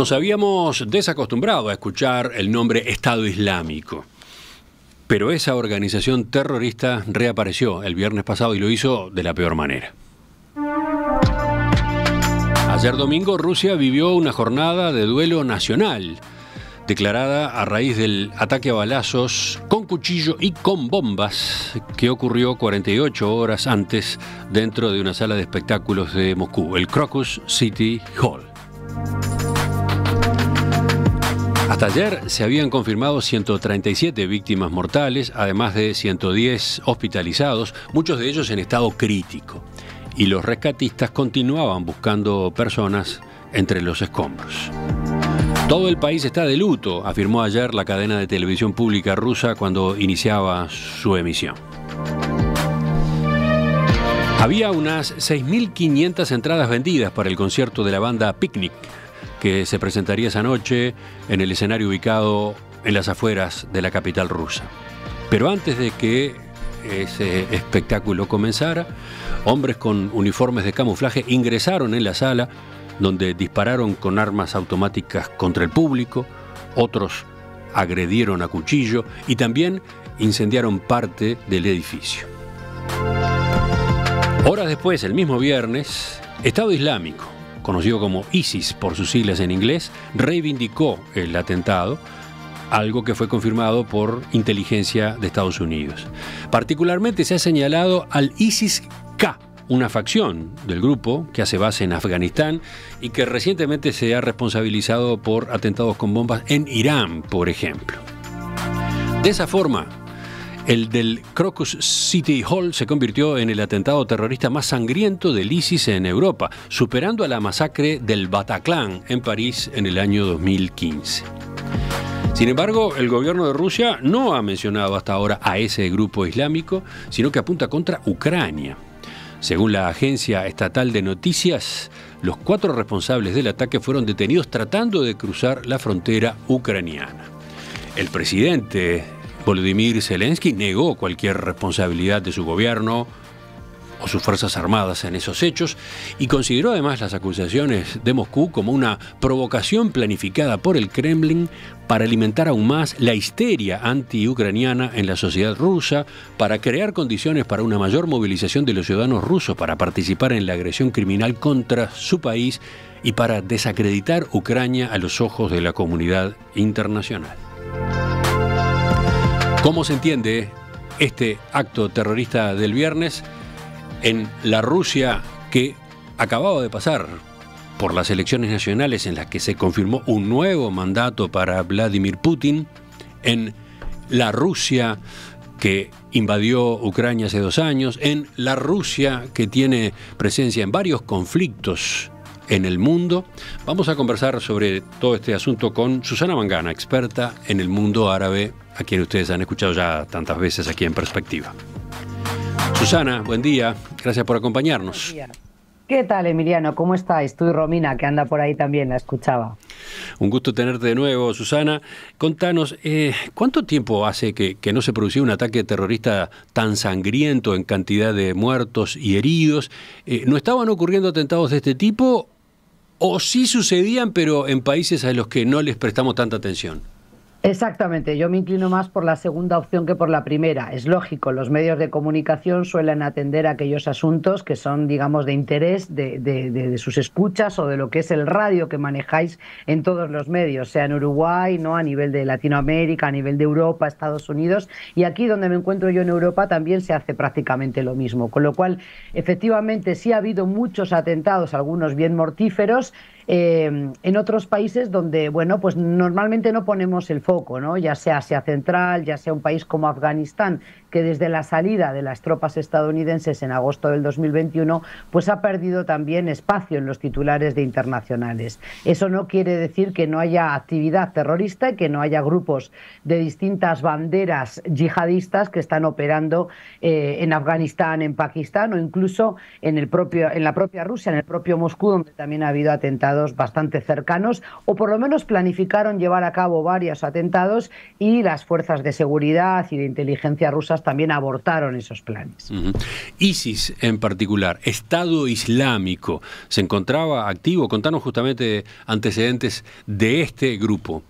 Nos habíamos desacostumbrado a escuchar el nombre Estado Islámico, pero esa organización terrorista reapareció el viernes pasado y lo hizo de la peor manera. Ayer domingo Rusia vivió una jornada de duelo nacional, declarada a raíz del ataque a balazos con cuchillo y con bombas que ocurrió 48 horas antes dentro de una sala de espectáculos de Moscú, el Crocus City Hall. Hasta ayer se habían confirmado 137 víctimas mortales, además de 110 hospitalizados, muchos de ellos en estado crítico. Y los rescatistas continuaban buscando personas entre los escombros. Todo el país está de luto, afirmó ayer la cadena de televisión pública rusa cuando iniciaba su emisión. Había unas 6.500 entradas vendidas para el concierto de la banda Picnic que se presentaría esa noche en el escenario ubicado en las afueras de la capital rusa. Pero antes de que ese espectáculo comenzara, hombres con uniformes de camuflaje ingresaron en la sala donde dispararon con armas automáticas contra el público, otros agredieron a cuchillo y también incendiaron parte del edificio. Horas después, el mismo viernes, Estado Islámico conocido como ISIS por sus siglas en inglés, reivindicó el atentado, algo que fue confirmado por inteligencia de Estados Unidos. Particularmente se ha señalado al ISIS-K, una facción del grupo que hace base en Afganistán y que recientemente se ha responsabilizado por atentados con bombas en Irán, por ejemplo. De esa forma, el del Crocus City Hall se convirtió en el atentado terrorista más sangriento del ISIS en Europa, superando a la masacre del Bataclan en París en el año 2015. Sin embargo, el gobierno de Rusia no ha mencionado hasta ahora a ese grupo islámico, sino que apunta contra Ucrania. Según la agencia estatal de noticias, los cuatro responsables del ataque fueron detenidos tratando de cruzar la frontera ucraniana. El presidente Volodymyr Zelensky negó cualquier responsabilidad de su gobierno o sus Fuerzas Armadas en esos hechos y consideró además las acusaciones de Moscú como una provocación planificada por el Kremlin para alimentar aún más la histeria anti-ucraniana en la sociedad rusa, para crear condiciones para una mayor movilización de los ciudadanos rusos para participar en la agresión criminal contra su país y para desacreditar Ucrania a los ojos de la comunidad internacional. ¿Cómo se entiende este acto terrorista del viernes en la Rusia que acababa de pasar por las elecciones nacionales en las que se confirmó un nuevo mandato para Vladimir Putin, en la Rusia que invadió Ucrania hace dos años, en la Rusia que tiene presencia en varios conflictos en el mundo. Vamos a conversar sobre todo este asunto con Susana Mangana, experta en el mundo árabe, a quien ustedes han escuchado ya tantas veces aquí en Perspectiva. Susana, buen día. Gracias por acompañarnos. ¿Qué tal, Emiliano? ¿Cómo estáis? Tú y Romina, que anda por ahí también, la escuchaba. Un gusto tenerte de nuevo, Susana. Contanos, eh, ¿cuánto tiempo hace que, no se producía un ataque terrorista tan sangriento en cantidad de muertos y heridos? Eh, ¿No estaban ocurriendo atentados de este tipo o sí sucedían, pero en países a los que no les prestamos tanta atención. Exactamente, yo me inclino más por la segunda opción que por la primera. Es lógico, los medios de comunicación suelen atender a aquellos asuntos que son, digamos, de interés de, sus escuchas o de lo que es el radio que manejáis en todos los medios, sea en Uruguay, no a nivel de Latinoamérica, a nivel de Europa, Estados Unidos. Y aquí donde me encuentro yo en Europa también se hace prácticamente lo mismo. Con lo cual, efectivamente, sí ha habido muchos atentados, algunos bien mortíferos Em, en otros países donde, bueno, pues normalmente no ponemos el foco, ¿no? Ya sea Asia Central, ya sea un país como Afganistán, que desde la salida de las tropas estadounidenses en agosto del 2021, pues ha perdido también espacio en los titulares de internacionales. Eso no quiere decir que no haya actividad terrorista y que no haya grupos de distintas banderas yihadistas que están operando eh, en Afganistán, en Pakistán o incluso en, el propio, en la propia Rusia, en el propio Moscú, donde también ha habido atentados bastante cercanos, o por lo menos planificaron llevar a cabo varios atentados y las fuerzas de seguridad y de inteligencia rusas también abortaron esos planes. ISIS en particular, Estado Islámico, se encontraba activo. Contanos justamente antecedentes de este grupo.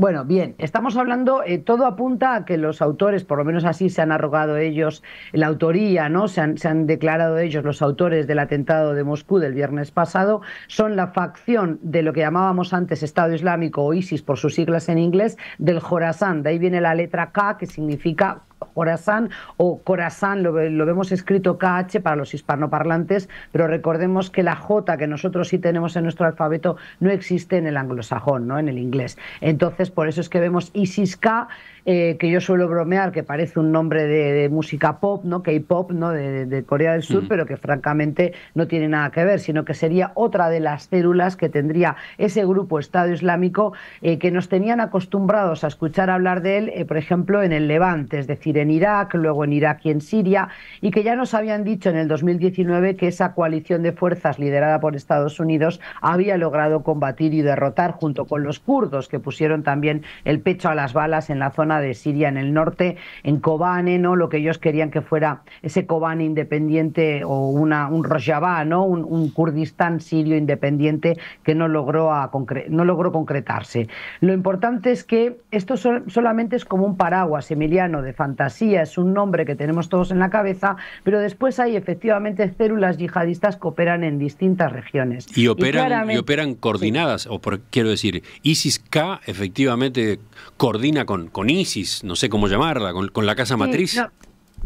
Bueno, bien, estamos hablando, eh, todo apunta a que los autores, por lo menos así se han arrogado ellos la autoría, ¿no? Se han, se han, declarado ellos los autores del atentado de Moscú del viernes pasado, son la facción de lo que llamábamos antes Estado Islámico o ISIS por sus siglas en inglés, del Jorasán. De ahí viene la letra K que significa Corazán o Corazán, lo, lo vemos escrito KH para los hispanoparlantes, pero recordemos que la J que nosotros sí tenemos en nuestro alfabeto no existe en el anglosajón, ¿no? en el inglés. Entonces, por eso es que vemos ISIS-K eh, que yo suelo bromear, que parece un nombre de, música pop, ¿no? K-pop, ¿no? De, Corea del Sur, mm. pero que francamente no tiene nada que ver, sino que sería otra de las células que tendría ese grupo Estado Islámico eh, que nos tenían acostumbrados a escuchar hablar de él, eh, por ejemplo, en el Levante, es decir, en Irak, luego en Irak y en Siria, y que ya nos habían dicho en el 2019 que esa coalición de fuerzas liderada por Estados Unidos había logrado combatir y derrotar junto con los kurdos que pusieron también el pecho a las balas en la zona de Siria, en el norte, en Kobane, ¿no? Lo que ellos querían que fuera ese Kobane independiente o una, un Rojava, ¿no? Un, Kurdistán sirio independiente que no logró, a no logró concretarse. Lo importante es que esto solamente es como un paraguas, Emiliano, de fantasía, es un nombre que tenemos todos en la cabeza, pero después hay efectivamente células yihadistas que operan en distintas regiones. Y operan, y, operan coordinadas, o quiero decir, ISIS-K efectivamente coordina con, con ISIS no sé cómo llamarla, con, la casa matriz.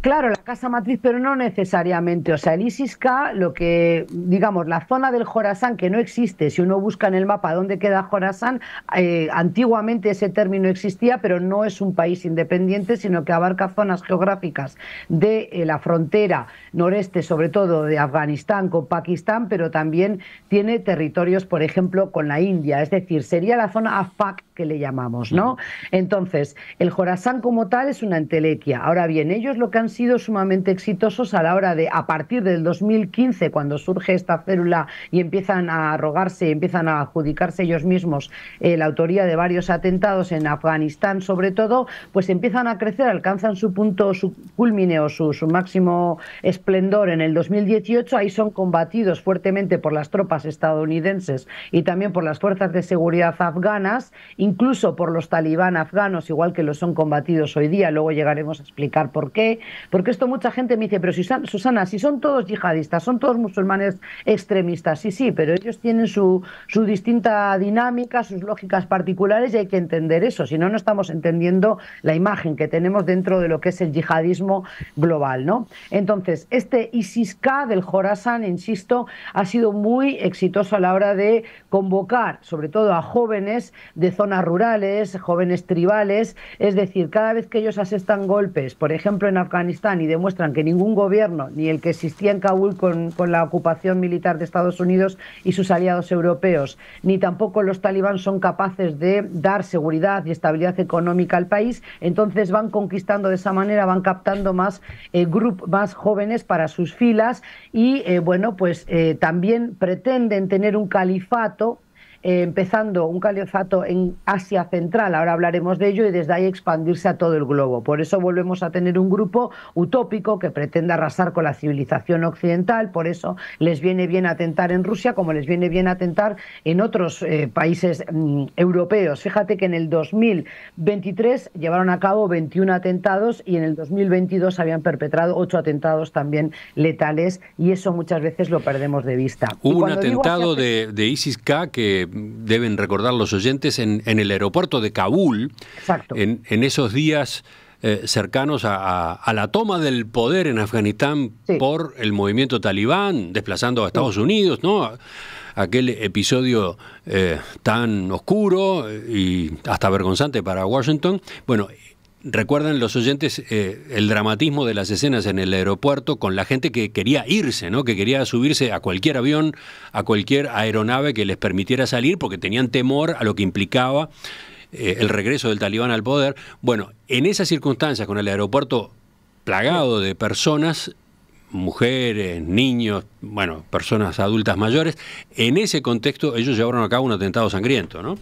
Claro, la casa matriz, pero no necesariamente. O sea, el isis lo que, digamos, la zona del Jorasán que no existe, si uno busca en el mapa dónde queda Jorasán, eh, antiguamente ese término existía, pero no es un país independiente, sino que abarca zonas geográficas de eh, la frontera noreste, sobre todo de Afganistán con Pakistán, pero también tiene territorios, por ejemplo, con la India. Es decir, sería la zona AFAC que le llamamos, ¿no? Entonces, el Jorasán como tal es una entelequia. Ahora bien, ellos lo que han sido sumamente exitosos a la hora de, a partir del 2015, cuando surge esta célula y empiezan a arrogarse, empiezan a adjudicarse ellos mismos eh, la autoría de varios atentados en Afganistán, sobre todo, pues empiezan a crecer, alcanzan su punto, su culmine o su, su máximo esplendor en el 2018. Ahí son combatidos fuertemente por las tropas estadounidenses y también por las fuerzas de seguridad afganas, incluso por los talibán afganos, igual que los son combatidos hoy día. Luego llegaremos a explicar por qué. Porque esto mucha gente me dice, pero Susana, Susana si son todos yihadistas, son todos musulmanes extremistas, sí, sí, pero ellos tienen su, su distinta dinámica, sus lógicas particulares y hay que entender eso, si no, no estamos entendiendo la imagen que tenemos dentro de lo que es el yihadismo global, ¿no? Entonces, este ISIS-K del Jorasán, insisto, ha sido muy exitoso a la hora de convocar, sobre todo a jóvenes de zonas rurales, jóvenes tribales, es decir, cada vez que ellos asestan golpes, por ejemplo en Afganistán, y demuestran que ningún gobierno, ni el que existía en Kabul con, la ocupación militar de Estados Unidos y sus aliados europeos, ni tampoco los talibán son capaces de dar seguridad y estabilidad económica al país, entonces van conquistando de esa manera, van captando más eh, grupos, más jóvenes para sus filas y, eh, bueno, pues eh, también pretenden tener un califato eh, empezando un califato en Asia Central, ahora hablaremos de ello, y desde ahí expandirse a todo el globo. Por eso volvemos a tener un grupo utópico que pretende arrasar con la civilización occidental, por eso les viene bien atentar en Rusia como les viene bien atentar en otros eh, países mm, europeos. Fíjate que en el 2023 llevaron a cabo 21 atentados y en el 2022 habían perpetrado 8 atentados también letales y eso muchas veces lo perdemos de vista. un atentado de ISIS-K que deben recordar los oyentes, en, el aeropuerto de Kabul, en, esos días eh, cercanos a, la toma del poder en Afganistán por el movimiento talibán, desplazando a Estados Unidos, ¿no? Aquel episodio eh, tan oscuro eh, y hasta vergonzante para Washington. Bueno, recuerdan los oyentes eh, el dramatismo de las escenas en el aeropuerto con la gente que quería irse, ¿no? que quería subirse a cualquier avión, a cualquier aeronave que les permitiera salir porque tenían temor a lo que implicaba eh, el regreso del talibán al poder. Bueno, en esas circunstancias, con el aeropuerto plagado de personas, mujeres, niños, bueno, personas adultas mayores, en ese contexto ellos llevaron a cabo un atentado sangriento, ¿no?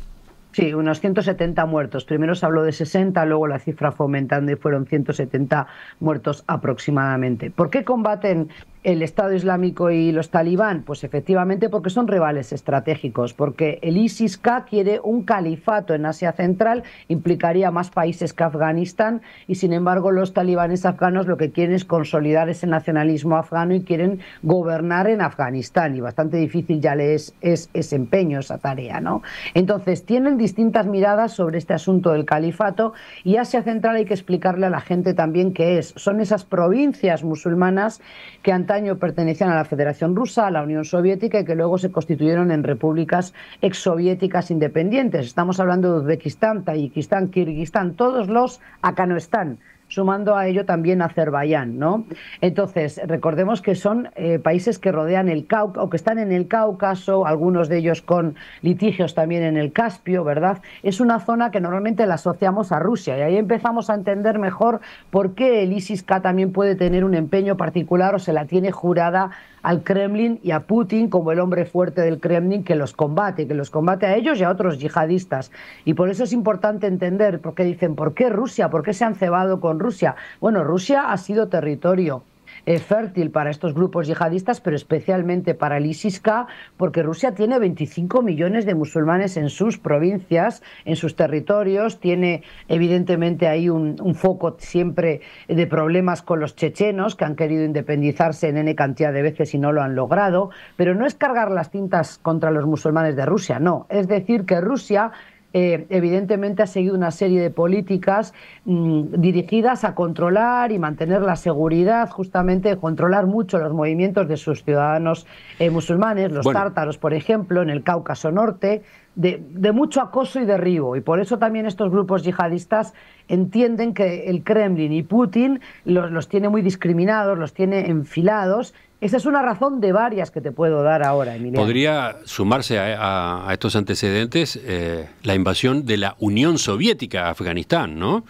Sí, unos 170 muertos. Primero se habló de 60, luego la cifra fue aumentando y fueron 170 muertos aproximadamente. ¿Por qué combaten el Estado Islámico y los talibán? Pues efectivamente porque son rivales estratégicos, porque el ISIS-K quiere un califato en Asia Central, implicaría más países que Afganistán y sin embargo los talibanes afganos lo que quieren es consolidar ese nacionalismo afgano y quieren gobernar en Afganistán y bastante difícil ya le es, ese empeño esa tarea, ¿no? Entonces tienen distintas miradas sobre este asunto del califato y Asia Central hay que explicarle a la gente también qué es. Son esas provincias musulmanas que han año pertenecían a la Federación Rusa, a la Unión Soviética y que luego se constituyeron en repúblicas exsoviéticas independientes. Estamos hablando de Uzbekistán, Tayikistán, Kirguistán, todos los acá no están sumando a ello también Azerbaiyán, ¿no? Entonces, recordemos que son eh, países que rodean el Cáucaso, o que están en el Cáucaso, algunos de ellos con litigios también en el Caspio, ¿verdad? Es una zona que normalmente la asociamos a Rusia y ahí empezamos a entender mejor por qué el ISIS-K también puede tener un empeño particular o se la tiene jurada al Kremlin y a Putin como el hombre fuerte del Kremlin que los combate, que los combate a ellos y a otros yihadistas. Y por eso es importante entender, por qué dicen, ¿por qué Rusia? ¿Por qué se han cebado con Rusia. Bueno, Rusia ha sido territorio eh, fértil para estos grupos yihadistas, pero especialmente para el ISIS-K, porque Rusia tiene 25 millones de musulmanes en sus provincias, en sus territorios, tiene evidentemente ahí un, un foco siempre de problemas con los chechenos, que han querido independizarse en N cantidad de veces y no lo han logrado, pero no es cargar las tintas contra los musulmanes de Rusia, no, es decir, que Rusia eh, evidentemente ha seguido una serie de políticas mm, dirigidas a controlar y mantener la seguridad, justamente controlar mucho los movimientos de sus ciudadanos eh, musulmanes, los tártaros, por ejemplo, en el Cáucaso Norte, de, de, mucho acoso y derribo. Y por eso también estos grupos yihadistas entienden que el Kremlin y Putin los, los tiene muy discriminados, los tiene enfilados esa es una razón de varias que te puedo dar ahora, Emiliano. Podría sumarse a, estos antecedentes eh, la invasión de la Unión Soviética a Afganistán, ¿no?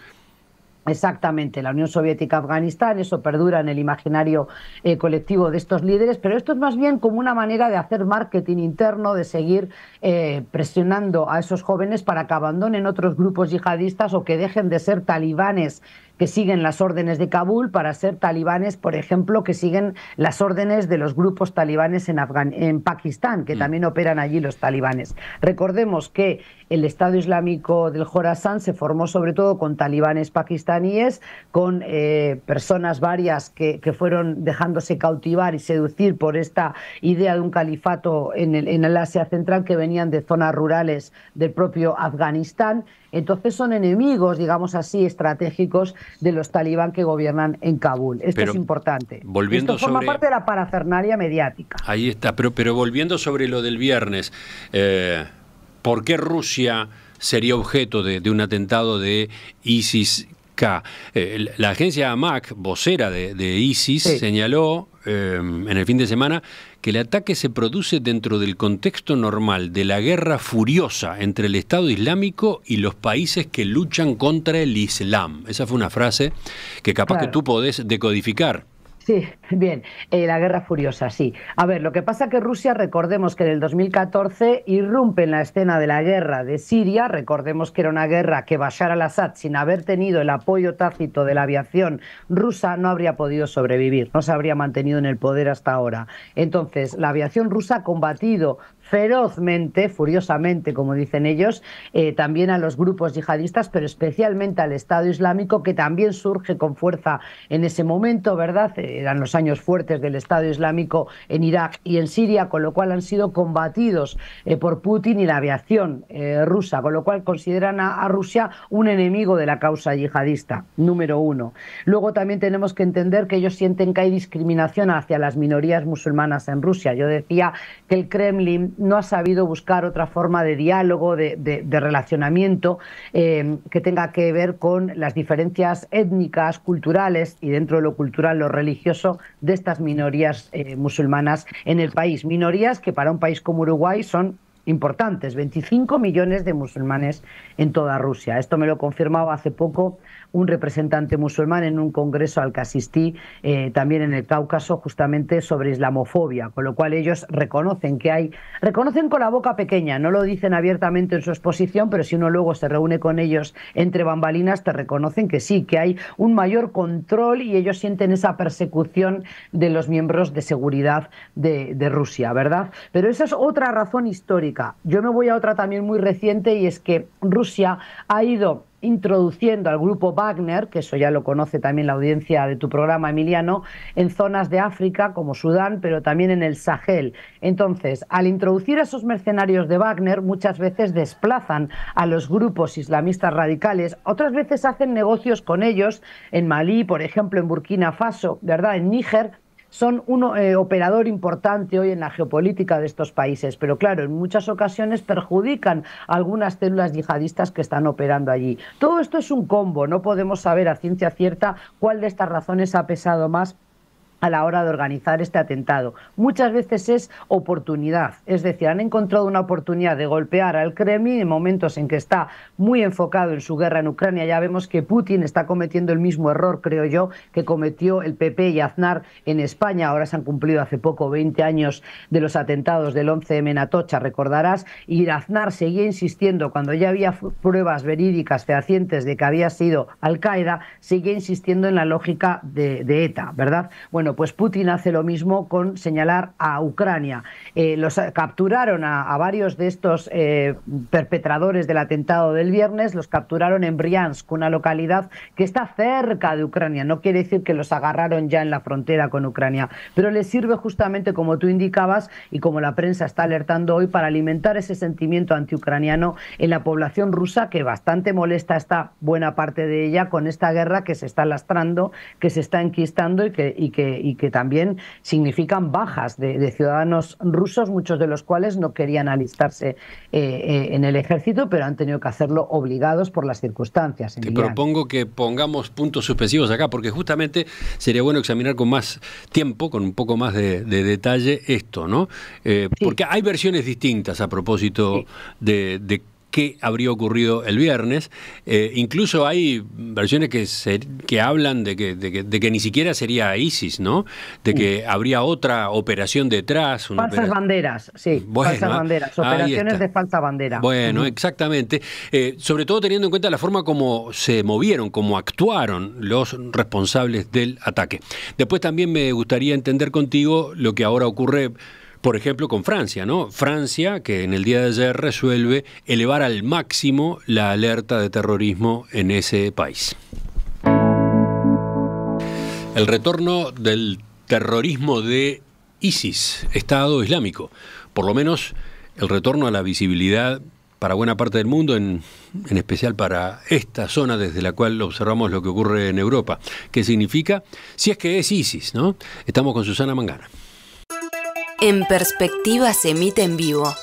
Exactamente, la Unión Soviética Afganistán, eso perdura en el imaginario eh, colectivo de estos líderes, pero esto es más bien como una manera de hacer marketing interno, de seguir eh, presionando a esos jóvenes para que abandonen otros grupos yihadistas o que dejen de ser talibanes que siguen las órdenes de Kabul para ser talibanes, por ejemplo, que siguen las órdenes de los grupos talibanes en, en Pakistán, que mm. también operan allí los talibanes. Recordemos que el Estado Islámico del Jorasán se formó sobre todo con talibanes pakistaníes, con eh, personas varias que, fueron dejándose cautivar y seducir por esta idea de un califato en en el Asia Central que venían de zonas rurales del propio Afganistán. Entonces son enemigos, digamos así, estratégicos de los talibán que gobiernan en Kabul. Esto es importante. Volviendo Esto forma parte de la parafernalia mediática. Ahí está, pero, pero volviendo sobre lo del viernes, eh, ¿por qué Rusia sería objeto de, un atentado de ISIS? K. Eh, la agencia AMAC, vocera de, ISIS, señaló eh, en el fin de semana que el ataque se produce dentro del contexto normal de la guerra furiosa entre el Estado Islámico y los países que luchan contra el Islam. Esa fue una frase que capaz que tú podés decodificar Sí, bien, eh, la guerra furiosa, sí. A ver, lo que pasa que Rusia, recordemos que en el 2014 irrumpe en la escena de la guerra de Siria, recordemos que era una guerra que Bashar al-Assad, sin haber tenido el apoyo tácito de la aviación rusa, no habría podido sobrevivir, no se habría mantenido en el poder hasta ahora. Entonces, la aviación rusa ha combatido ferozmente, furiosamente, como dicen ellos, eh, también a los grupos yihadistas, pero especialmente al Estado Islámico, que también surge con fuerza en ese momento, ¿verdad? Eran los años fuertes del Estado Islámico en Irak y en Siria, con lo cual han sido combatidos eh, por Putin y la aviación eh, rusa, con lo cual consideran a Rusia un enemigo de la causa yihadista, número uno. Luego también tenemos que entender que ellos sienten que hay discriminación hacia las minorías musulmanas en Rusia. Yo decía que el Kremlin no ha sabido buscar otra forma de diálogo, de, relacionamiento eh, que tenga que ver con las diferencias étnicas, culturales y dentro de lo cultural, lo religioso de estas minorías eh, musulmanas en el país. Minorías que para un país como Uruguay son importantes, 25 millones de musulmanes en toda Rusia. Esto me lo confirmaba hace poco un representante musulmán en un congreso al que asistí eh, también en el Cáucaso justamente sobre islamofobia, con lo cual ellos reconocen que hay, reconocen con la boca pequeña, no lo dicen abiertamente en su exposición, pero si uno luego se reúne con ellos entre bambalinas, te reconocen que sí, que hay un mayor control y ellos sienten esa persecución de los miembros de seguridad de Rusia, ¿verdad? Pero esa es otra razón histórica. Yo me voy a otra también muy reciente y es que Rusia ha ido introduciendo al grupo Wagner, que eso ya lo conoce también la audiencia de tu programa, Emiliano, en zonas de África como Sudán, pero también en el Sahel. Entonces, al introducir a esos mercenarios de Wagner, muchas veces desplazan a los grupos islamistas radicales, otras veces hacen negocios con ellos en Malí, por ejemplo, en Burkina Faso, ¿verdad? En Níger son un eh, operador importante hoy en la geopolítica de estos países, pero claro, en muchas ocasiones perjudican algunas células yihadistas que están operando allí. Todo esto es un combo, no podemos saber a ciencia cierta cuál de estas razones ha pesado más a la hora de organizar este atentado. Muchas veces es oportunidad, es decir, han encontrado una oportunidad de golpear al Kremlin en momentos en que está muy enfocado en su guerra en Ucrania. Ya vemos que Putin está cometiendo el mismo error, creo yo, que cometió el PP y Aznar en España. Ahora se han cumplido hace poco 20 años de los atentados del 11 de menatocha recordarás, y Aznar seguía insistiendo cuando ya había pruebas verídicas fehacientes de que había sido Al-Qaeda, seguía insistiendo en la lógica de ETA, e ¿verdad? Bueno, pues Putin hace lo mismo con señalar a Ucrania. Eh, los capturaron a, varios de estos eh, perpetradores del atentado del viernes, los capturaron en Briansk, una localidad que está cerca de Ucrania. No quiere decir que los agarraron ya en la frontera con Ucrania, pero les sirve justamente, como tú indicabas y como la prensa está alertando hoy, para alimentar ese sentimiento antiucraniano en la población rusa, que bastante molesta está buena parte de ella con esta guerra que se está lastrando, que se está enquistando y que y que también significan bajas de, ciudadanos rusos, muchos de los cuales no querían alistarse eh, eh, en el ejército, pero han tenido que hacerlo obligados por las circunstancias. Te propongo que pongamos puntos suspensivos acá, porque justamente sería bueno examinar con más tiempo, con un poco más de, detalle esto, ¿no? Eh, porque hay versiones distintas a propósito de qué habría ocurrido el viernes. Eh, incluso hay versiones que, se, que hablan de que, de que, ni siquiera sería ISIS, ¿no? De que uh. habría otra operación detrás. falsas banderas, sí. falsas banderas, operaciones de falsa bandera. Bueno, exactamente. Eh, sobre todo teniendo en cuenta la forma como se movieron, como actuaron los responsables del ataque. Después también me gustaría entender contigo lo que ahora ocurre por ejemplo, con Francia, ¿no? Francia, que en el día de ayer resuelve elevar al máximo la alerta de terrorismo en ese país. El retorno del terrorismo de ISIS, Estado Islámico, por lo menos el retorno a la visibilidad para buena parte del mundo, en, especial para esta zona desde la cual observamos lo que ocurre en Europa. ¿Qué significa? Si es que es ISIS, ¿no? Estamos con Susana Mangana. En Perspectiva se emite en vivo.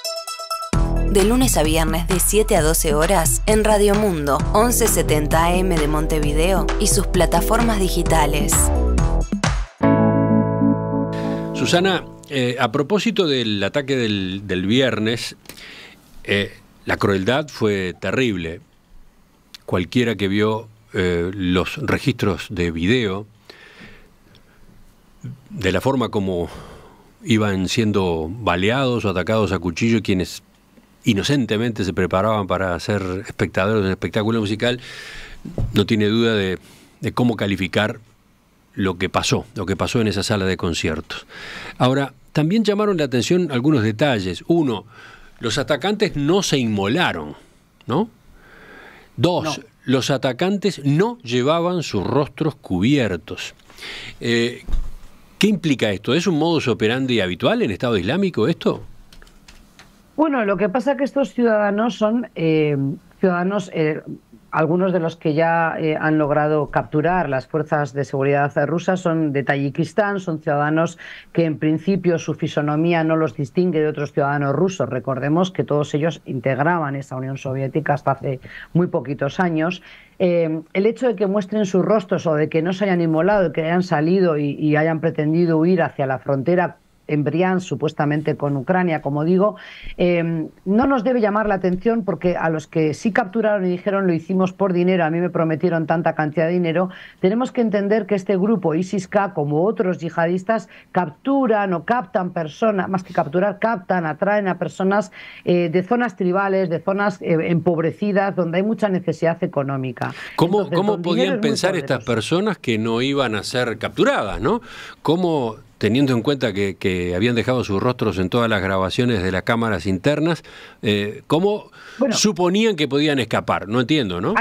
De lunes a viernes de 7 a 12 horas en Radio Mundo 1170 AM de Montevideo y sus plataformas digitales. Susana, eh, a propósito del ataque del, viernes, eh, la crueldad fue terrible. Cualquiera que vio eh, los registros de video, de la forma como iban siendo baleados o atacados a cuchillo quienes inocentemente se preparaban para ser espectadores de un espectáculo musical, no tiene duda de, cómo calificar lo que pasó, lo que pasó en esa sala de conciertos. Ahora, también llamaron la atención algunos detalles. Uno, los atacantes no se inmolaron, ¿no? Dos, los atacantes no llevaban sus rostros cubiertos. Eh, ¿Qué implica esto? ¿Es un modus operandi habitual en Estado Islámico esto? Bueno, lo que pasa es que estos ciudadanos son eh, ciudadanos eh, algunos de los que ya eh, han logrado capturar las fuerzas de seguridad rusas son de Tayikistán, son ciudadanos que en principio su fisonomía no los distingue de otros ciudadanos rusos. Recordemos que todos ellos integraban esa Unión Soviética hasta hace muy poquitos años. Eh, el hecho de que muestren sus rostros o de que no se hayan inmolado, que hayan salido y hayan pretendido huir hacia la frontera en supuestamente con Ucrania, como digo, em, no nos debe llamar la atención porque a los que sí capturaron y dijeron lo hicimos por dinero, a mí me prometieron tanta cantidad de dinero, tenemos que entender que este grupo ISIS-K, como otros yihadistas, capturan o captan personas, más que capturar, captan, atraen a personas eh, de zonas tribales, de zonas eh, empobrecidas, donde hay mucha necesidad económica. ¿Cómo, ¿cómo podían pensar estas personas que no iban a ser capturadas, no? ¿Cómo teniendo en cuenta que, habían dejado sus rostros en todas las grabaciones de las cámaras internas, eh, ¿cómo suponían que podían escapar? No entiendo, ¿no?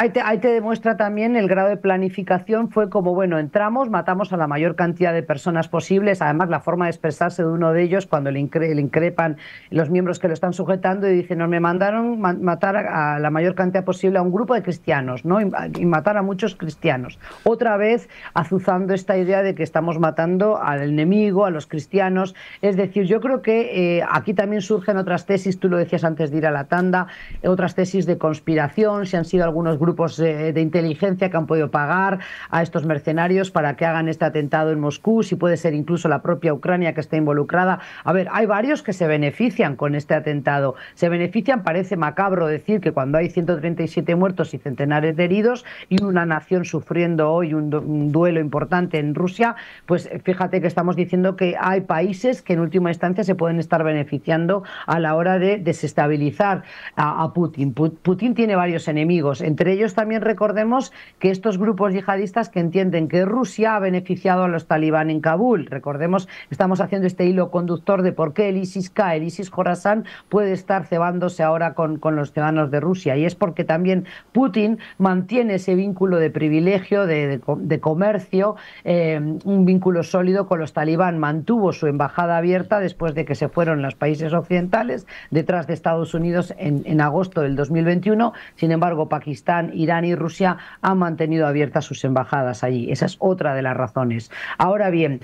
ahí te, demuestra también el grado de planificación. Fue como, bueno, entramos, matamos a la mayor cantidad de personas posibles. Además, la forma de expresarse de uno de ellos cuando le, le increpan los miembros que lo están sujetando y dicen, no, me mandaron matar a, la mayor cantidad posible a un grupo de cristianos, ¿no? Y, matar a muchos cristianos. Otra vez azuzando esta idea de que estamos matando al enemigo, a los cristianos. Es decir, yo creo que eh, aquí también surgen otras tesis, tú lo decías antes de ir a la tanda, otras tesis de conspiración, si han sido algunos grupos grupos de, inteligencia que han podido pagar a estos mercenarios para que hagan este atentado en Moscú, si puede ser incluso la propia Ucrania que está involucrada. A ver, hay varios que se benefician con este atentado. Se benefician, parece macabro decir que cuando hay 137 muertos y centenares de heridos y una nación sufriendo hoy un, duelo importante en Rusia, pues fíjate que estamos diciendo que hay países que en última instancia se pueden estar beneficiando a la hora de desestabilizar a, a Putin. Putin tiene varios enemigos, entre ellos ellos también recordemos que estos grupos yihadistas que entienden que Rusia ha beneficiado a los talibán en Kabul, recordemos, estamos haciendo este hilo conductor de por qué el ISIS-K, el isis khorasan puede estar cebándose ahora con, con los ciudadanos de Rusia y es porque también Putin mantiene ese vínculo de privilegio, de, comercio, eh, un vínculo sólido con los talibán, mantuvo su embajada abierta después de que se fueron los países occidentales detrás de Estados Unidos en, en agosto del 2021, sin embargo Pakistán Irán, y Rusia han mantenido abiertas sus embajadas allí. Esa es otra de las razones. Ahora bien,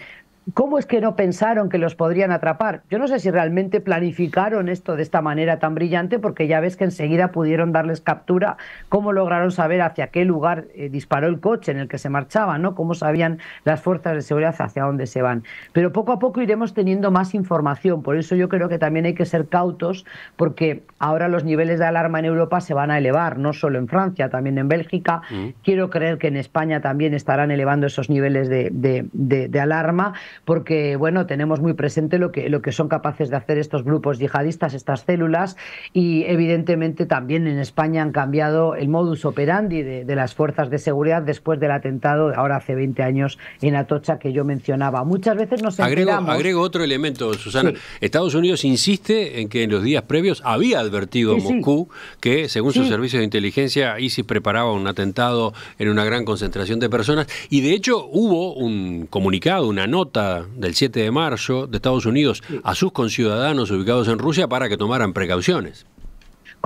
¿Cómo es que no pensaron que los podrían atrapar? Yo no sé si realmente planificaron esto de esta manera tan brillante, porque ya ves que enseguida pudieron darles captura. ¿Cómo lograron saber hacia qué lugar eh, disparó el coche en el que se marchaban? ¿Cómo sabían las fuerzas de seguridad hacia dónde se van? Pero poco a poco iremos teniendo más información. Por eso yo creo que también hay que ser cautos, porque ahora los niveles de alarma en Europa se van a elevar, no solo en Francia, también en Bélgica. Mm. Quiero creer que en España también estarán elevando esos niveles de, de, de alarma porque bueno, tenemos muy presente lo que, lo que son capaces de hacer estos grupos yihadistas, estas células, y evidentemente también en España han cambiado el modus operandi de, de las fuerzas de seguridad después del atentado, ahora hace 20 años, en Atocha que yo mencionaba. Muchas veces nos agrego, enteramos... agrego otro elemento, Susana. Estados Unidos insiste en que en los días previos había advertido a Moscú que, según sus servicios de inteligencia, ISIS preparaba un atentado en una gran concentración de personas y, de hecho, hubo un comunicado, una nota del 7 de marzo de Estados Unidos a sus conciudadanos ubicados en Rusia para que tomaran precauciones.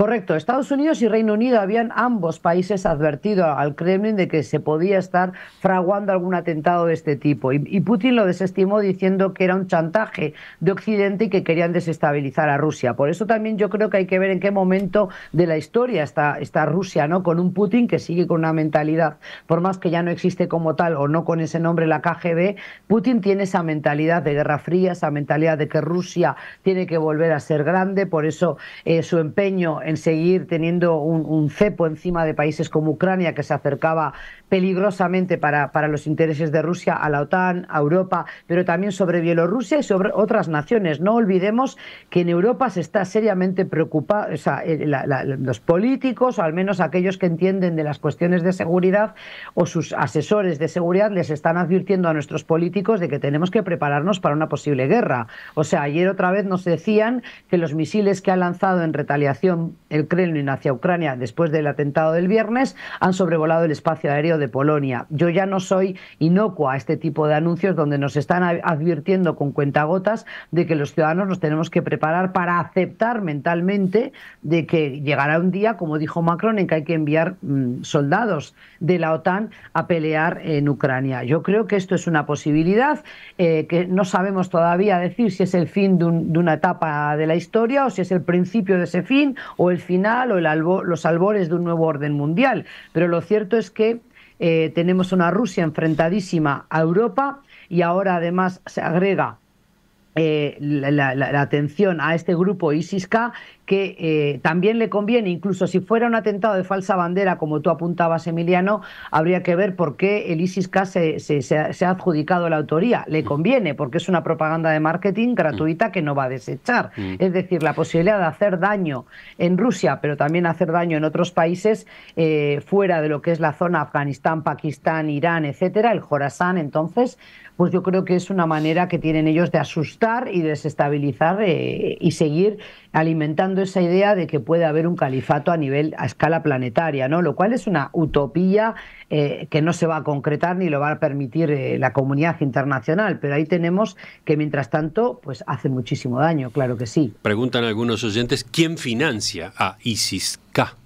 Correcto, Estados Unidos y Reino Unido habían ambos países advertido al Kremlin de que se podía estar fraguando algún atentado de este tipo y, Putin lo desestimó diciendo que era un chantaje de Occidente y que querían desestabilizar a Rusia. Por eso también yo creo que hay que ver en qué momento de la historia está, Rusia, ¿no? Con un Putin que sigue con una mentalidad, por más que ya no existe como tal o no con ese nombre la KGB, Putin tiene esa mentalidad de guerra fría, esa mentalidad de que Rusia tiene que volver a ser grande, por eso eh, su empeño en seguir teniendo un, cepo encima de países como Ucrania que se acercaba peligrosamente para, para, los intereses de Rusia, a la OTAN, a Europa, pero también sobre Bielorrusia y sobre otras naciones. No olvidemos que en Europa se está seriamente preocupado, o sea, los políticos, o al menos aquellos que entienden de las cuestiones de seguridad, o sus asesores de seguridad, les están advirtiendo a nuestros políticos de que tenemos que prepararnos para una posible guerra. O sea, ayer otra vez nos decían que los misiles que ha lanzado en retaliación el Kremlin hacia Ucrania después del atentado del viernes han sobrevolado el espacio aéreo de Polonia. Yo ya no soy inocua a este tipo de anuncios donde nos están advirtiendo con cuentagotas de que los ciudadanos nos tenemos que preparar para aceptar mentalmente de que llegará un día, como dijo Macron, en que hay que enviar mm, soldados de la OTAN a pelear en Ucrania. Yo creo que esto es una posibilidad eh, que no sabemos todavía decir si es el fin de, una etapa de la historia o si es el principio de ese fin o el final o los albores de un nuevo orden mundial. Pero lo cierto es que eh, tenemos una Rusia enfrentadísima a Europa y ahora además se agrega eh, la, atención a este grupo ISIS-K, que eh, también le conviene, incluso si fuera un atentado de falsa bandera, como tú apuntabas, Emiliano, habría que ver por qué el ISIS-K se, ha adjudicado la autoría. Le mm. conviene, porque es una propaganda de marketing gratuita mm. que no va a desechar. Mm. Es decir, la posibilidad de hacer daño en Rusia, pero también hacer daño en otros países eh, fuera de lo que es la zona Afganistán, Pakistán, Irán, etcétera, el Jorasán, entonces, pues yo creo que es una manera que tienen ellos de asustar y desestabilizar eh, y seguir alimentando esa idea de que puede haber un califato a nivel a escala planetaria, ¿no? Lo cual es una utopía eh, que no se va a concretar ni lo va a permitir eh, la comunidad internacional, pero ahí tenemos que mientras tanto pues hace muchísimo daño, claro que sí. Preguntan algunos oyentes quién financia a ISIS-K.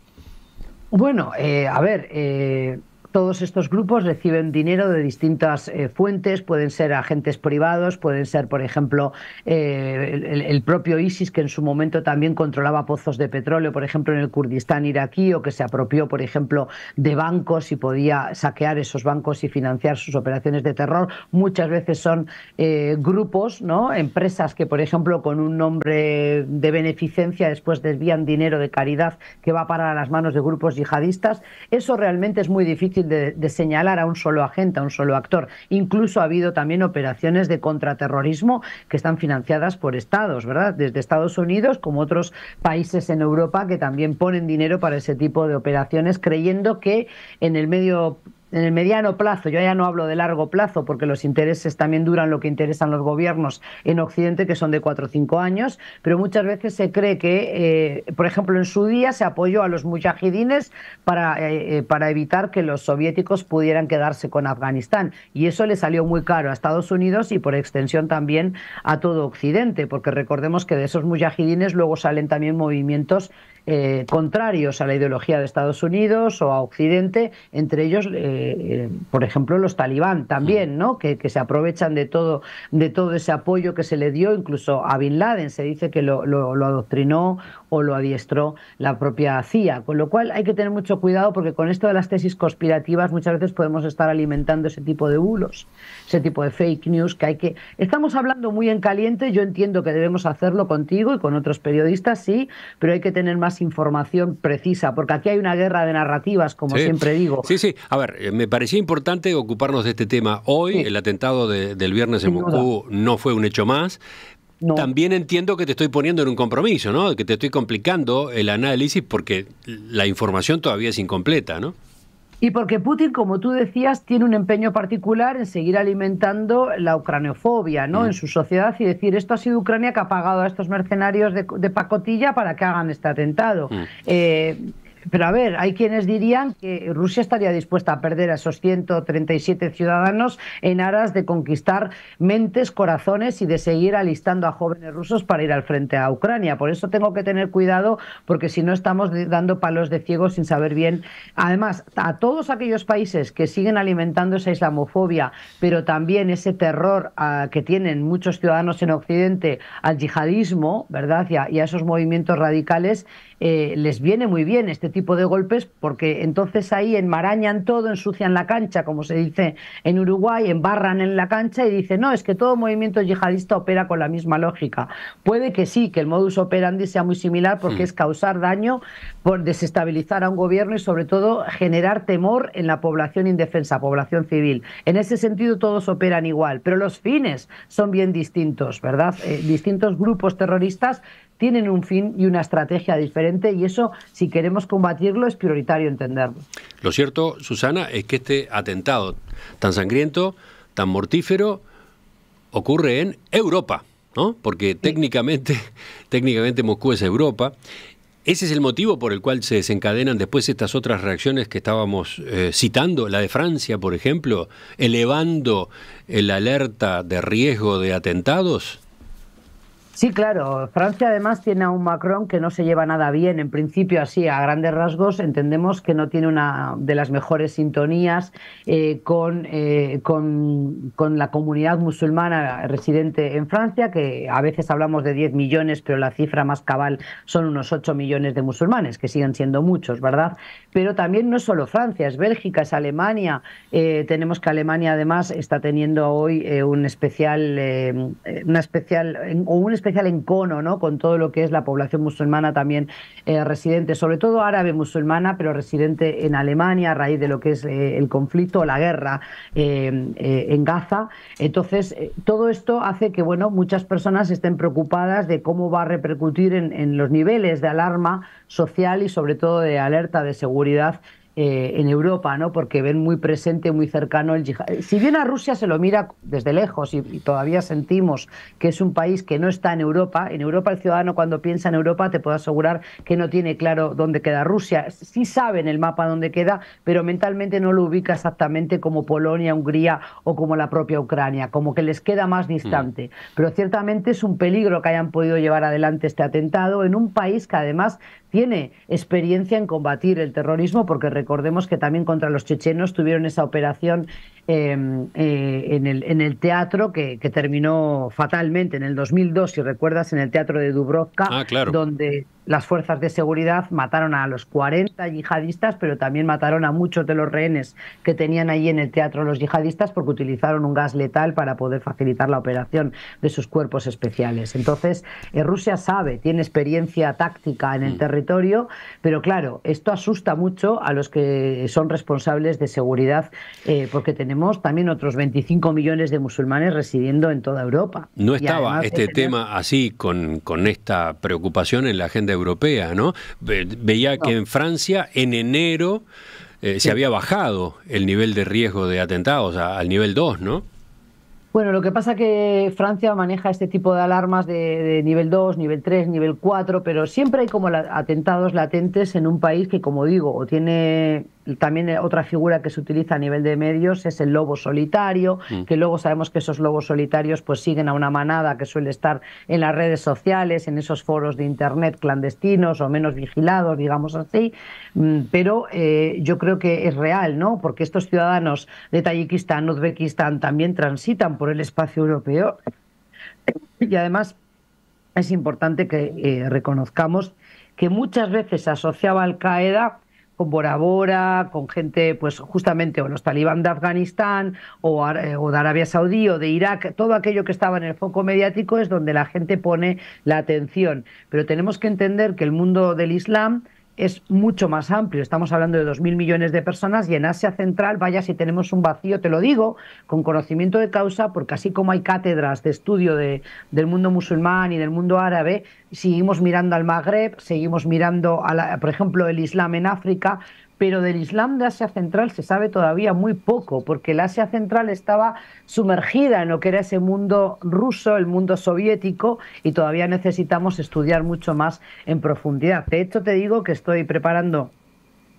Bueno, a ver, todos estos grupos reciben dinero de distintas eh, fuentes, pueden ser agentes privados, pueden ser, por ejemplo, eh, el, propio ISIS, que en su momento también controlaba pozos de petróleo, por ejemplo, en el Kurdistán iraquí, o que se apropió, por ejemplo, de bancos y podía saquear esos bancos y financiar sus operaciones de terror. Muchas veces son eh, grupos, ¿no? empresas que, por ejemplo, con un nombre de beneficencia después desvían dinero de caridad que va a a las manos de grupos yihadistas. Eso realmente es muy difícil de, de, señalar a un solo agente, a un solo actor. Incluso ha habido también operaciones de contraterrorismo que están financiadas por estados, ¿verdad? Desde Estados Unidos como otros países en Europa que también ponen dinero para ese tipo de operaciones creyendo que en el medio en el mediano plazo, yo ya no hablo de largo plazo porque los intereses también duran lo que interesan los gobiernos en Occidente, que son de cuatro o cinco años, pero muchas veces se cree que, eh, por ejemplo, en su día se apoyó a los mujahidines para, eh, eh, para evitar que los soviéticos pudieran quedarse con Afganistán. Y eso le salió muy caro a Estados Unidos y por extensión también a todo Occidente, porque recordemos que de esos mujahidines luego salen también movimientos eh, contrarios a la ideología de Estados Unidos o a Occidente, entre ellos, eh, eh, por ejemplo, los talibán también, ¿no? Que, se aprovechan de todo, de todo ese apoyo que se le dio, incluso a Bin Laden se dice que lo adoctrinó o lo adiestró la propia CIA. Con lo cual hay que tener mucho cuidado porque con esto de las tesis conspirativas muchas veces podemos estar alimentando ese tipo de bulos, ese tipo de fake news que hay que... Estamos hablando muy en caliente, yo entiendo que debemos hacerlo contigo y con otros periodistas, sí, pero hay que tener más información precisa porque aquí hay una guerra de narrativas, como siempre digo. Sí, sí, a ver, eh, me parecía importante ocuparnos de este tema hoy, el atentado del viernes en Moscú no fue un hecho más. También entiendo que te estoy poniendo en un compromiso, ¿no? Que te estoy complicando el análisis porque la información todavía es incompleta, ¿no? Y porque Putin, como tú decías, tiene un empeño particular en seguir alimentando la ucraniofobia ¿no? Mm. en su sociedad y decir, esto ha sido Ucrania que ha pagado a estos mercenarios de, pacotilla para que hagan este atentado. Mm. Eh, pero a ver, hay quienes dirían que Rusia estaría dispuesta a perder a esos 137 ciudadanos en aras de conquistar mentes, corazones y de seguir alistando a jóvenes rusos para ir al frente a Ucrania. Por eso tengo que tener cuidado porque si no estamos dando palos de ciego sin saber bien. Además, a todos aquellos países que siguen alimentando esa islamofobia, pero también ese terror ah, que tienen muchos ciudadanos en Occidente al yihadismo, ¿verdad? y a esos movimientos radicales, eh, les viene muy bien este tipo de golpes porque entonces ahí enmarañan todo, ensucian la cancha, como se dice en Uruguay, embarran en la cancha y dicen, no, es que todo movimiento yihadista opera con la misma lógica. Puede que sí, que el modus operandi sea muy similar porque hmm. es causar daño por desestabilizar a un gobierno y sobre todo generar temor en la población indefensa, población civil. En ese sentido todos operan igual, pero los fines son bien distintos, ¿verdad? Eh, distintos grupos terroristas tienen un fin y una estrategia diferente y eso, si queremos combatirlo, es prioritario entenderlo. Lo cierto, Susana, es que este atentado tan sangriento, tan mortífero, ocurre en Europa, ¿no? Porque técnicamente, técnicamente Moscú es Europa. Ese es el motivo por el cual se desencadenan después estas otras reacciones que estábamos eh, citando, la de Francia, por ejemplo, elevando la el alerta de riesgo de atentados. Sí, claro. Francia además tiene a un Macron que no se lleva nada bien. En principio, así, a grandes rasgos, entendemos que no tiene una de las mejores sintonías eh, eh, con, con, la comunidad musulmana residente en Francia, que a veces hablamos de 10 millones, pero la cifra más cabal son unos 8 millones de musulmanes, que siguen siendo muchos, ¿verdad? Pero también no es solo Francia, es Bélgica, es Alemania. Eh, tenemos que Alemania además está teniendo hoy un especial, una especial, o un especial especial encono ¿no? con todo lo que es la población musulmana también eh, residente, sobre todo árabe musulmana, pero residente en Alemania a raíz de lo que es eh, el conflicto o la guerra em, eh, en Gaza. Entonces, todo esto hace que bueno, muchas personas estén preocupadas de cómo va a repercutir en, en los niveles de alarma social y sobre todo de alerta de seguridad eh, en Europa, ¿no? Porque ven muy presente, muy cercano el yihad. Si bien a Rusia se lo mira desde lejos y, todavía sentimos que es un país que no está en Europa, en Europa el ciudadano cuando piensa en Europa te puedo asegurar que no tiene claro dónde queda Rusia. Sí sabe en el mapa dónde queda, pero mentalmente no lo ubica exactamente como Polonia, Hungría o como la propia Ucrania, como que les queda más distante. Mm. Pero ciertamente es un peligro que hayan podido llevar adelante este atentado en un país que además tiene experiencia en combatir el terrorismo, porque recordemos que también contra los chechenos tuvieron esa operación em, eh, en, el, en, el, teatro que, que, terminó fatalmente en el 2002, si recuerdas, en el teatro de Dubrovka, ah, donde las fuerzas de seguridad mataron a los 40 yihadistas, pero también mataron a muchos de los rehenes que tenían ahí en el teatro los yihadistas porque utilizaron un gas letal para poder facilitar la operación de sus cuerpos especiales. Entonces, eh, Rusia sabe, tiene experiencia táctica en el mm. territorio, pero claro, esto asusta mucho a los que son responsables de seguridad eh, porque tenemos también otros 25 millones de musulmanes residiendo en toda Europa. No estaba este eh, tema así con, con esta preocupación en la agenda europea, ¿no? Veía que en Francia, en enero, eh, se había bajado el nivel de riesgo de atentados al nivel 2, ¿no? Bueno, lo que pasa es que Francia maneja este tipo de alarmas de, nivel 2, nivel 3, nivel 4, pero siempre hay como atentados latentes en un país que, como digo, o tiene también otra figura que se utiliza a nivel de medios es el lobo solitario, mm. que luego sabemos que esos lobos solitarios pues siguen a una manada que suele estar en las redes sociales, en esos foros de internet clandestinos o menos vigilados, digamos así, mm, pero eh, yo creo que es real, ¿no? Porque estos ciudadanos de Tayikistán, Uzbekistán también transitan por el espacio europeo y además es importante que eh, reconozcamos que muchas veces se asociaba Al Qaeda con Bora Bora, con gente, pues justamente, o los talibán de Afganistán, o, eh, o, de Arabia Saudí, o de Irak, todo aquello que estaba en el foco mediático es donde la gente pone la atención. Pero tenemos que entender que el mundo del Islam es mucho más amplio. Estamos hablando de 2.000 millones de personas y en Asia Central, vaya si tenemos un vacío, te lo digo, con conocimiento de causa, porque así como hay cátedras de estudio de, del mundo musulmán y del mundo árabe, seguimos mirando al Magreb, seguimos mirando, a por ejemplo, el Islam en África, pero del Islam de Asia Central se sabe todavía muy poco, porque el Asia Central estaba sumergida en lo que era ese mundo ruso, el mundo soviético, y todavía necesitamos estudiar mucho más en profundidad. De hecho, te digo que estoy preparando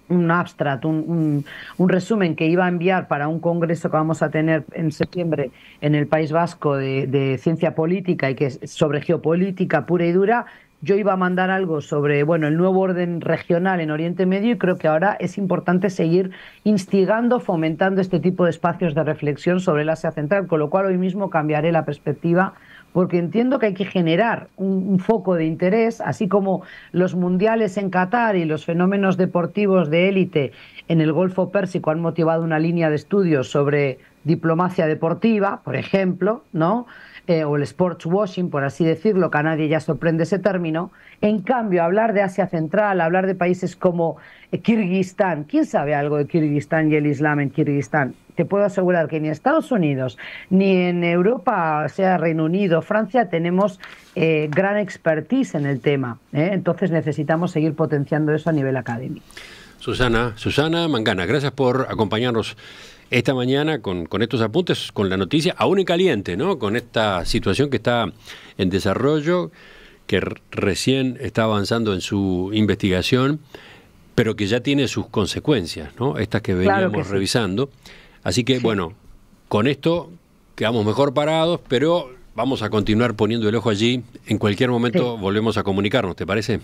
un abstract, un, resumen que iba a enviar para un congreso que vamos a tener en septiembre en el País Vasco de, ciencia política y que es sobre geopolítica pura y dura, yo iba a mandar algo sobre bueno, el nuevo orden regional en Oriente Medio y creo que ahora es importante seguir instigando, fomentando este tipo de espacios de reflexión sobre el Asia Central, con lo cual hoy mismo cambiaré la perspectiva porque entiendo que hay que generar un, un, foco de interés, así como los mundiales en Qatar y los fenómenos deportivos de élite en el Golfo Pérsico han motivado una línea de estudios sobre diplomacia deportiva, por ejemplo, ¿no? Eh, o el sports washing, por así decirlo, que a nadie ya sorprende ese término. En cambio, hablar de Asia Central, hablar de países como eh, Kirguistán, ¿quién sabe algo de Kirguistán y el Islam en Kirguistán? te puedo asegurar que ni en Estados Unidos, ni en Europa, sea Reino Unido, Francia, tenemos eh, gran expertise en el tema. Entonces necesitamos seguir potenciando eso a nivel académico. Susana, Susana Mangana, gracias por acompañarnos esta mañana con, con, estos apuntes, con la noticia, aún en caliente, ¿no? Con esta situación que está en desarrollo, que recién está avanzando en su investigación, pero que ya tiene sus consecuencias, ¿no? Estas que veníamos revisando. Así que, bueno, con esto quedamos mejor parados, pero vamos a continuar poniendo el ojo allí. En cualquier momento volvemos a comunicarnos, ¿te parece?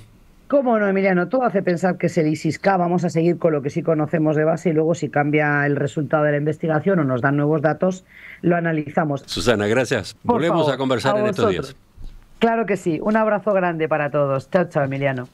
¿Cómo no, Emiliano? Todo hace pensar que se el Vamos a seguir con lo que sí conocemos de base y luego si cambia el resultado de la investigación o nos dan nuevos datos, lo analizamos. Susana, gracias. Volvemos a conversar en estos días. Claro que sí. Un abrazo grande para todos. Chao, chao, Emiliano.